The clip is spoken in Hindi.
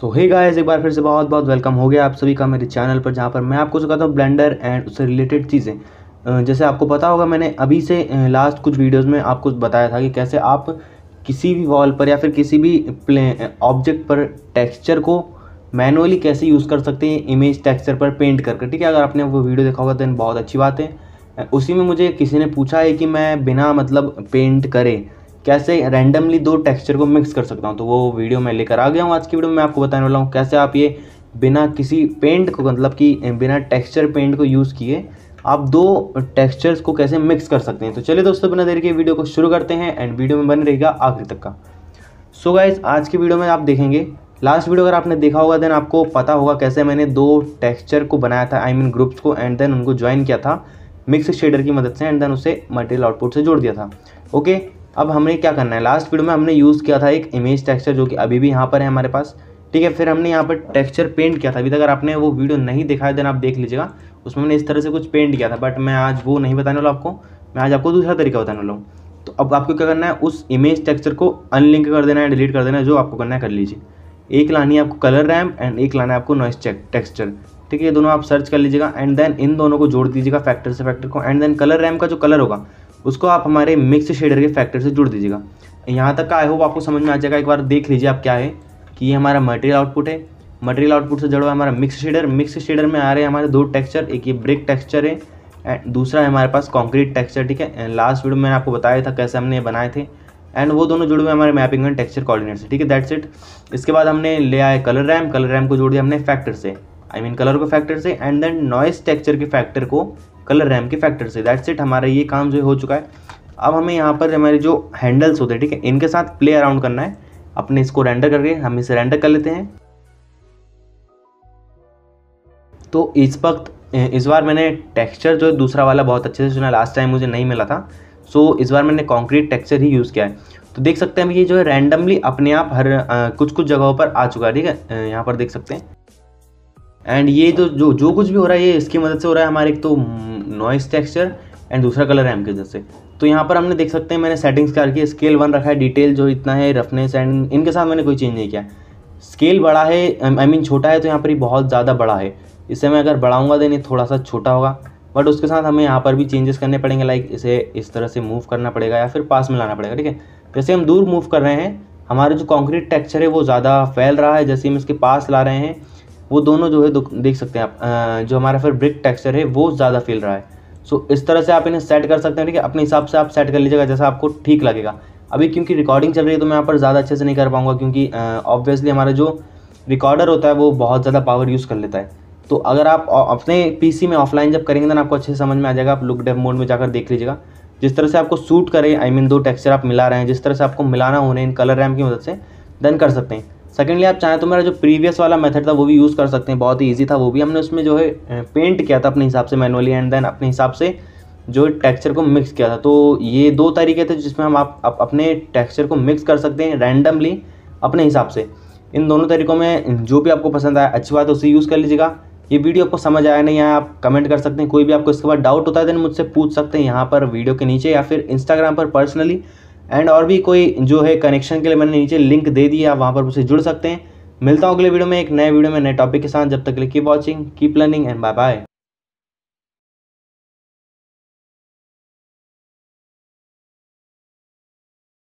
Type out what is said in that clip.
सो हे गाइस एक बार फिर से बहुत बहुत वेलकम हो गया आप सभी का मेरे चैनल पर जहाँ पर मैं आपको सिखाता हूँ ब्लेंडर एंड उससे रिलेटेड चीज़ें जैसे आपको पता होगा मैंने अभी से लास्ट कुछ वीडियोस में आपको बताया था कि कैसे आप किसी भी वॉल पर या फिर किसी भी प्ले ऑब्जेक्ट पर टेक्स्चर को मैनुअली कैसे यूज़ कर सकते हैं इमेज टेक्स्चर पर पेंट करके कर, ठीक है अगर आपने वो वीडियो देखा होगा तो बहुत अच्छी बात है उसी में मुझे किसी ने पूछा है कि मैं बिना मतलब पेंट करें कैसे रैंडमली दो टेक्सचर को मिक्स कर सकता हूँ तो वो वीडियो मैं लेकर आ गया हूँ आज की वीडियो में आपको बताने वाला हूँ कैसे आप ये बिना किसी पेंट को मतलब कि बिना टेक्सचर पेंट को यूज़ किए आप दो टेक्सचर्स को कैसे मिक्स कर सकते हैं तो चलिए दोस्तों बिना देर के वीडियो को शुरू करते हैं एंड वीडियो में बने रहेगा आखिर तक का सो so गाइज आज की वीडियो में आप देखेंगे लास्ट वीडियो अगर आपने देखा होगा देन आपको पता होगा कैसे मैंने दो टेक्सचर को बनाया था आई मीन ग्रुप्स को एंड देन उनको ज्वाइन किया था मिक्स शेडर की मदद से एंड देन उसे मटेरियल आउटपुट से जोड़ दिया था ओके okay? अब हमने क्या करना है लास्ट वीडियो में हमने यूज़ किया था एक इमेज टेक्सचर जो कि अभी भी यहाँ पर है हमारे पास ठीक है फिर हमने यहाँ पर टेक्सचर पेंट किया था अभी तक अगर आपने वो वीडियो नहीं दिखाया देन आप देख लीजिएगा उसमें हमने इस तरह से कुछ पेंट किया था बट मैं आज वो नहीं बताने वाला आपको मैं आज आपको दूसरा तरीका बताने वाला हूँ तो अब आपको क्या करना है उस इमेज टेक्सचर को अनलिंक कर देना है डिलीट कर देना है जो आपको करना है कर लीजिए एक लानी है आपको कलर रैम एंड एक लाना है आपको नॉइस चेक टेक्सचर ठीक है ये दोनों आप सर्च कर लीजिएगा एंड देन इन दोनों को जोड़ दीजिएगा फैक्टर से फैक्टर को एंड देन कलर रैम का जो कलर होगा उसको आप हमारे मिक्स शेडर के फैक्टर से जुड़ दीजिएगा यहाँ तक का आई होप आपको समझ में आ जाएगा एक बार देख लीजिए आप क्या है कि ये हमारा मटेरियल आउटपुट है मटेरियल आउटपुट से जुड़ा हुआ हमारा मिक्स शेडर मिक्स शेडर में आ रहे हैं हमारे दो टेक्स्चर एक ये ब्रिक टेक्स्चर है एंड दूसरा है हमारे पास कॉन्क्रीट टेक्स्चर ठीक है एंड लास्ट वीडियो मैंने आपको बताया था कैसे हमने बनाए थे एंड वो दोनों जुड़े हुए हमारे मैपिंग एंड टेक्सचर कोऑर्डिनेट से ठीक है दैट्स इट इसके बाद हमने ले आए कलर रैम कलर रैम को जोड़ दिया हमने फैक्टर से I I mean mean, colour को फैक्टर से एंड देन नॉइस टेक्सचर के फैक्टर को कलर रैम के फैक्टर से दैट्स इट हमारा ये काम जो हो चुका है अब हमें यहाँ पर हमारे जो हैंडल्स होते हैं ठीक है इनके साथ प्ले अराउंड करना है अपने इसको रेंडर करके हम इसे रेंडर कर लेते हैं तो इस वक्त इस बार मैंने टेक्सचर जो है दूसरा वाला बहुत अच्छे से चुना लास्ट टाइम मुझे नहीं मिला था सो so, इस बार मैंने कॉन्क्रीट टेक्सचर ही यूज़ किया है तो देख सकते हैं ये जो है रैंडमली अपने आप हर आ, कुछ कुछ जगहों पर आ चुका है ठीक है यहाँ पर देख सकते हैं एंड ये तो जो जो कुछ भी हो रहा है ये इसकी मदद से हो रहा है हमारे एक तो नॉइस टेक्सचर एंड दूसरा कलर है एम के जैसे तो यहाँ पर हमने देख सकते हैं मैंने सेटिंग्स कर रखी है स्केल वन रखा है डिटेल जो इतना है रफनेस एंड इनके साथ मैंने कोई चेंज नहीं किया स्केल बड़ा है आई मीन छोटा है तो यहाँ पर ही बहुत ज़्यादा बड़ा है इसे मैं अगर बढ़ाऊँगा देने ये थोड़ा सा छोटा होगा बट उसके साथ हमें यहाँ पर भी चेंजेस करने पड़ेंगे लाइक इसे इस तरह से मूव करना पड़ेगा या फिर पास में लाना पड़ेगा ठीक है जैसे हम दूर मूव कर रहे हैं हमारा जो कॉन्क्रीट टेक्चर है वो ज़्यादा फैल रहा है जैसे हम इसके पास ला रहे हैं वो दोनों जो है देख सकते हैं आप जो हमारा फिर ब्रिक टेक्सचर है वो ज़्यादा फील रहा है सो इस तरह से आप इन्हें सेट कर सकते हैं ठीक है अपने हिसाब से आप सेट कर लीजिएगा जैसा आपको ठीक लगेगा अभी क्योंकि रिकॉर्डिंग चल रही है तो मैं यहाँ पर ज़्यादा अच्छे से नहीं कर पाऊँगा क्योंकि ऑब्वियसली हमारा जो रिकॉर्डर होता है वो बहुत ज़्यादा पावर यूज़ कर लेता है तो अगर आप अपने पी में ऑफलाइन जब करेंगे ना आपको अच्छे समझ में आ जाएगा आप लुक डेप मोड में जाकर देख लीजिएगा जिस तरह से आपको सूट करें आई मीन दो टेक्सचर आप मिला रहे हैं जिस तरह से आपको मिलाना होने इन कलर रैम की मदद से देन कर सकते हैं सेकेंडली आप चाहें तो मेरा जो प्रीवियस वाला मेथड था वो भी यूज़ कर सकते हैं बहुत ही ईजी था वो भी हमने उसमें जो है पेंट किया था अपने हिसाब से मैनुअली एंड देन अपने हिसाब से जो टेक्सचर को मिक्स किया था तो ये दो तरीके थे जिसमें हम आप, आप अपने टेक्सचर को मिक्स कर सकते हैं रैंडमली अपने हिसाब से इन दोनों तरीकों में जो भी आपको पसंद आया अच्छी बात है उसे यूज़ कर लीजिएगा ये वीडियो आपको समझ आया नहीं आया आप कमेंट कर सकते हैं कोई भी आपको इसके बाद डाउट होता है देन मुझसे पूछ सकते हैं यहाँ पर वीडियो के नीचे या फिर इंस्टाग्राम पर पर्सनली एंड और भी कोई जो है कनेक्शन के लिए मैंने नीचे लिंक दे दी आप वहाँ पर उसे जुड़ सकते हैं मिलता हूँ अगले वीडियो में एक नए वीडियो में नए टॉपिक के साथ जब तक के लिए keep watching keep learning and bye bye